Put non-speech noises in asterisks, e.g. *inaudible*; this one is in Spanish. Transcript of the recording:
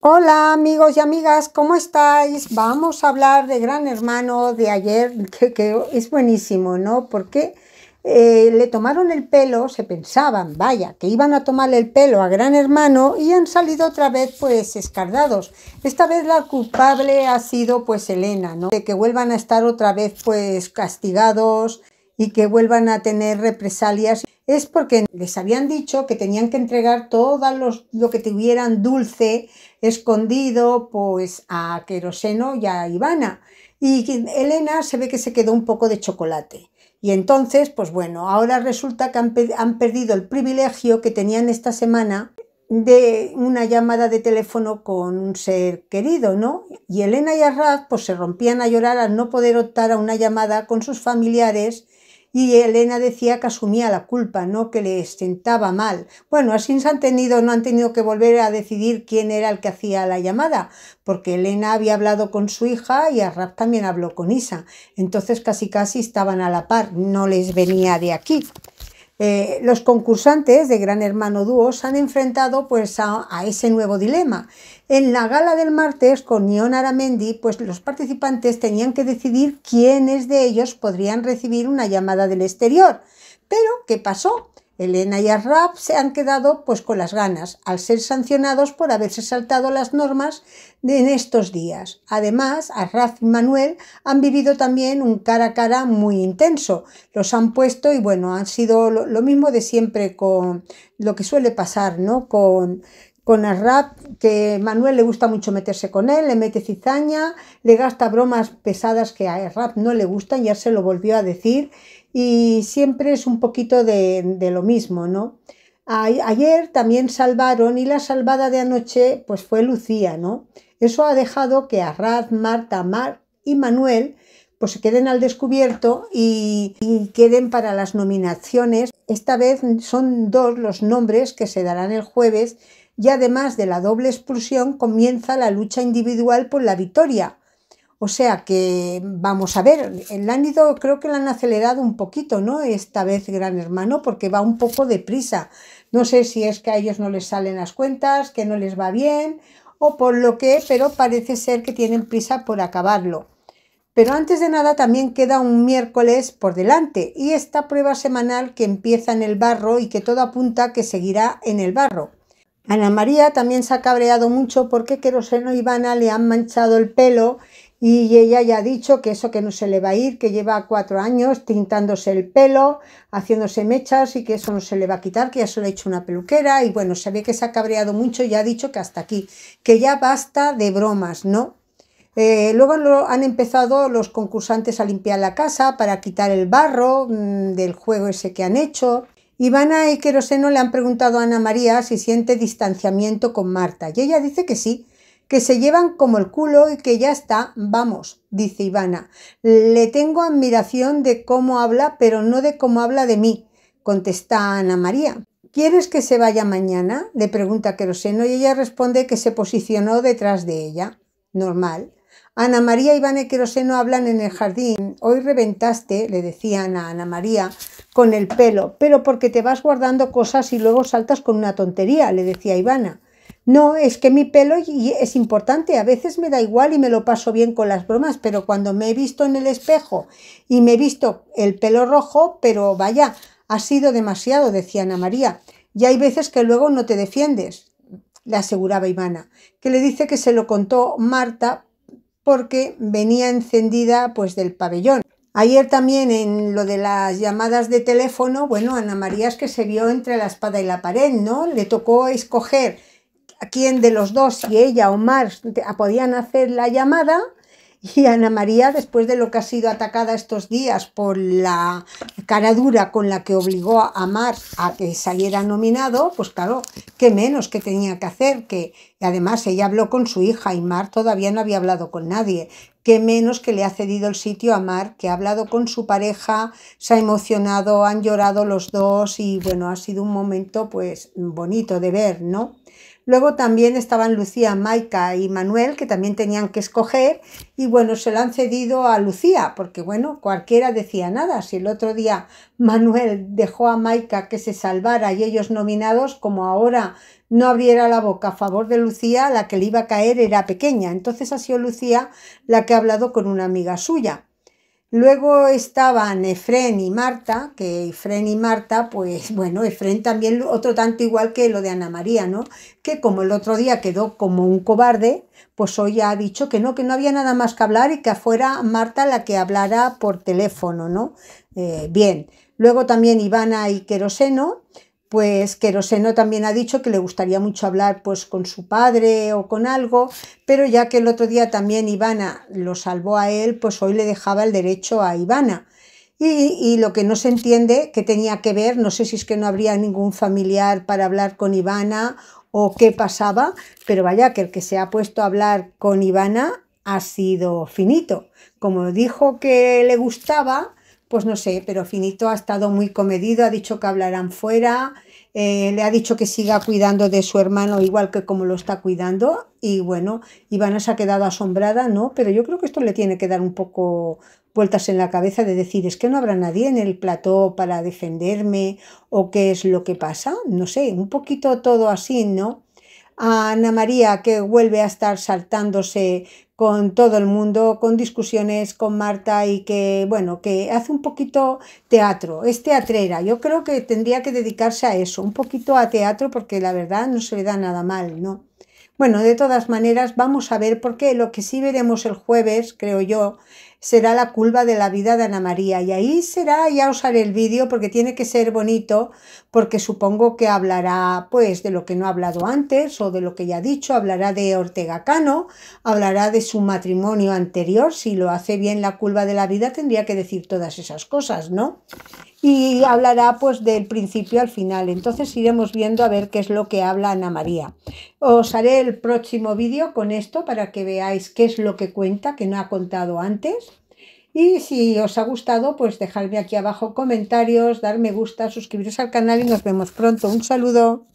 Hola amigos y amigas, ¿cómo estáis? Vamos a hablar de Gran Hermano de ayer, que, es buenísimo, ¿no? Porque eh, le tomaron el pelo, se pensaban, vaya, que iban a tomarle el pelo a Gran Hermano y han salido otra vez pues escardados. Esta vez la culpable ha sido pues Elena, ¿no? De que vuelvan a estar otra vez pues castigados y que vuelvan a tener represalias es porque les habían dicho que tenían que entregar todo lo que tuvieran dulce, escondido, pues a Queroseno y a Ivana. Y Elena se ve que se quedó un poco de chocolate. Y entonces, pues bueno, ahora resulta que han, perdido el privilegio que tenían esta semana de una llamada de teléfono con un ser querido, ¿no? Y Elena y Arraz pues se rompían a llorar al no poder optar a una llamada con sus familiares y Elena decía que asumía la culpa, no que le sentaba mal. Bueno, así se han tenido, no han tenido que volver a decidir quién era el que hacía la llamada, porque Elena había hablado con su hija y Arrap también habló con Isa. Entonces casi casi estaban a la par, no les venía de aquí. Eh, los concursantes de Gran Hermano Dúo se han enfrentado pues, a, ese nuevo dilema. En la gala del martes con Nion Aramendi, pues los participantes tenían que decidir quiénes de ellos podrían recibir una llamada del exterior. Pero, ¿qué pasó? Elena y Arraf se han quedado pues con las ganas al ser sancionados por haberse saltado las normas en estos días. Además, Arraf y Manuel han vivido también un cara a cara muy intenso. Los han puesto y bueno, han sido lo, lo mismo de siempre con lo que suele pasar, ¿no? Con con Arrap, que Manuel le gusta mucho meterse con él, le mete cizaña, le gasta bromas pesadas que a Arrap no le gustan, ya se lo volvió a decir, y siempre es un poquito de, lo mismo, ¿no? ayer también salvaron y la salvada de anoche pues fue Lucía, ¿no? Eso ha dejado que Arrap, Marta, Mar y Manuel pues se queden al descubierto y queden para las nominaciones. Esta vez son dos los nombres que se darán el jueves y además de la doble expulsión comienza la lucha individual por la victoria. O sea que vamos a ver, el han creo que la han acelerado un poquito, ¿no? Esta vez Gran Hermano, porque va un poco de prisa. No sé si es que a ellos no les salen las cuentas, que no les va bien, o por lo que, pero parece ser que tienen prisa por acabarlo. Pero antes de nada también queda un miércoles por delante y esta prueba semanal que empieza en el barro y que todo apunta que seguirá en el barro. Ana María también se ha cabreado mucho porque Queroseno y Ivana le han manchado el pelo y ella ya ha dicho que eso que no se le va a ir, que lleva cuatro años tintándose el pelo, haciéndose mechas y que eso no se le va a quitar, que ya se lo ha hecho una peluquera y bueno, se ve que se ha cabreado mucho y ha dicho que hasta aquí, que ya basta de bromas, ¿no? Eh, luego han empezado los concursantes a limpiar la casa para quitar el barro mm, del juego ese que han hecho. Ivana y Queroseno le han preguntado a Ana María si siente distanciamiento con Marta y ella dice que sí, que se llevan como el culo y que ya está, vamos, dice Ivana. Le tengo admiración de cómo habla, pero no de cómo habla de mí, contesta Ana María. ¿Quieres que se vaya mañana? le pregunta Queroseno y ella responde que se posicionó detrás de ella. Normal. Ana María y y Queroseno hablan en el jardín. Hoy reventaste, le decían a Ana María, con el pelo, pero porque te vas guardando cosas y luego saltas con una tontería, le decía Ivana. No, es que mi pelo es importante, a veces me da igual y me lo paso bien con las bromas, pero cuando me he visto en el espejo y me he visto el pelo rojo, pero vaya, ha sido demasiado, decía Ana María. Y hay veces que luego no te defiendes, le aseguraba Ivana, que le dice que se lo contó Marta porque venía encendida pues del pabellón. Ayer también en lo de las llamadas de teléfono, bueno, Ana María es que se vio entre la espada y la pared, ¿no? Le tocó escoger a quién de los dos, si ella o Mar, podían hacer la llamada. Y Ana María, después de lo que ha sido atacada estos días por la cara dura con la que obligó a Mar a que saliera nominado, pues claro, qué menos que tenía que hacer, que además ella habló con su hija y Mar todavía no había hablado con nadie, qué menos que le ha cedido el sitio a Mar, que ha hablado con su pareja, se ha emocionado, han llorado los dos y bueno, ha sido un momento pues bonito de ver, ¿no? Luego también estaban Lucía, Maica y Manuel, que también tenían que escoger, y bueno, se la han cedido a Lucía, porque bueno, cualquiera decía nada. Si el otro día Manuel dejó a Maica que se salvara y ellos nominados, como ahora no abriera la boca a favor de Lucía, la que le iba a caer era pequeña. Entonces ha sido Lucía la que ha hablado con una amiga suya. Luego estaban Efren y Marta, que Efren y Marta, pues *laughs* bueno, Efren también otro tanto igual que lo de Ana María, ¿no? Que como el otro día quedó como un cobarde, pues hoy ha dicho que no, que no había nada más que hablar y que fuera Marta la que hablara por teléfono, ¿no? Eh, bien. Luego también Ivana y Queroseno, pues Queroseno también ha dicho que le gustaría mucho hablar pues con su padre o con algo, pero ya que el otro día también Ivana lo salvó a él, pues hoy le dejaba el derecho a Ivana. Y, y lo que no se entiende, que tenía que ver, no sé si es que no habría ningún familiar para hablar con Ivana o qué pasaba, pero vaya que el que se ha puesto a hablar con Ivana ha sido finito. Como dijo que le gustaba, pues no sé, pero Finito ha estado muy comedido, ha dicho que hablarán fuera, eh, le ha dicho que siga cuidando de su hermano igual que como lo está cuidando y bueno, Ivana se ha quedado asombrada, ¿no? Pero yo creo que esto le tiene que dar un poco vueltas en la cabeza de decir, es que no habrá nadie en el plató para defenderme o qué es lo que pasa, no sé, un poquito todo así, ¿no? Ana María que vuelve a estar saltándose con todo el mundo, con discusiones con Marta y que, bueno, que hace un poquito teatro, es teatrera. Yo creo que tendría que dedicarse a eso, un poquito a teatro porque la verdad no se le da nada mal, ¿no? Bueno, de todas maneras, vamos a ver, porque lo que sí veremos el jueves, creo yo, será la culpa de la vida de Ana María. Y ahí será, ya os haré el vídeo porque tiene que ser bonito, porque supongo que hablará pues de lo que no ha hablado antes o de lo que ya ha dicho, hablará de Ortega Cano, hablará de su matrimonio anterior, si lo hace bien la culpa de la vida tendría que decir todas esas cosas, ¿no? Y hablará pues del principio al final, entonces iremos viendo a ver qué es lo que habla Ana María. Os haré el próximo vídeo con esto para que veáis qué es lo que cuenta, que no ha contado antes y si os ha gustado, pues dejadme aquí abajo comentarios, dar me gusta, suscribiros al canal y nos vemos pronto. Un saludo.